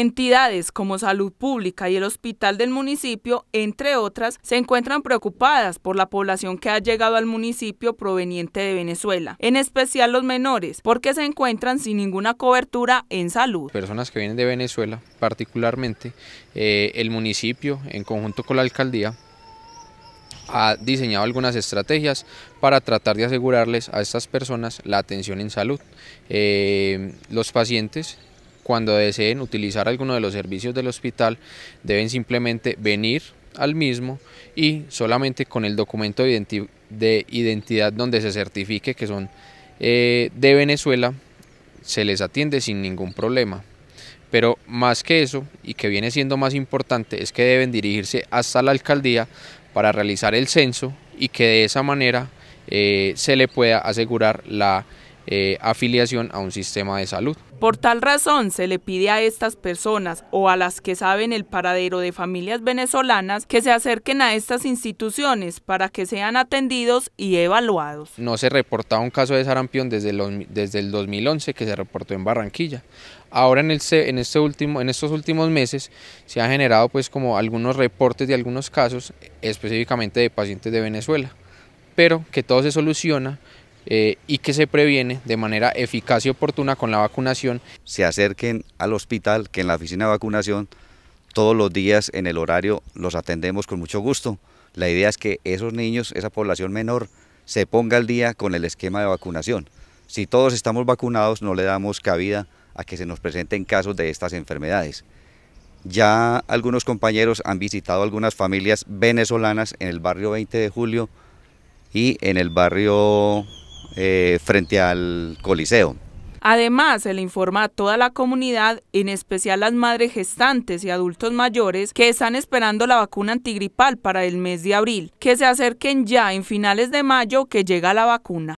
Entidades como Salud Pública y el Hospital del municipio, entre otras, se encuentran preocupadas por la población que ha llegado al municipio proveniente de Venezuela, en especial los menores, porque se encuentran sin ninguna cobertura en salud. Personas que vienen de Venezuela, particularmente eh, el municipio, en conjunto con la alcaldía, ha diseñado algunas estrategias para tratar de asegurarles a estas personas la atención en salud. Eh, los pacientes cuando deseen utilizar alguno de los servicios del hospital, deben simplemente venir al mismo y solamente con el documento de, identidad donde se certifique que son eh, de Venezuela, se les atiende sin ningún problema. Pero más que eso, y que viene siendo más importante, es que deben dirigirse hasta la alcaldía para realizar el censo y que de esa manera eh, se le pueda asegurar la eh, afiliación a un sistema de salud. Por tal razón, se le pide a estas personas o a las que saben el paradero de familias venezolanas que se acerquen a estas instituciones para que sean atendidos y evaluados. No se reportaba un caso de sarampión desde, el 2011 que se reportó en Barranquilla. Ahora en, el, en, este último, en estos últimos meses se han generado pues como algunos reportes de algunos casos específicamente de pacientes de Venezuela, pero que todo se soluciona eh, y que se previene de manera eficaz y oportuna con la vacunación. Se acerquen al hospital, que en la oficina de vacunación todos los días en el horario los atendemos con mucho gusto. La idea es que esos niños, esa población menor, se ponga al día con el esquema de vacunación. Si todos estamos vacunados, no le damos cabida a que se nos presenten casos de estas enfermedades. Ya algunos compañeros han visitado algunas familias venezolanas en el barrio 20 de julio y en el barrio eh, frente al Coliseo. Además, se le informa a toda la comunidad, en especial las madres gestantes y adultos mayores que están esperando la vacuna antigripal para el mes de abril, que se acerquen ya en finales de mayo que llega la vacuna.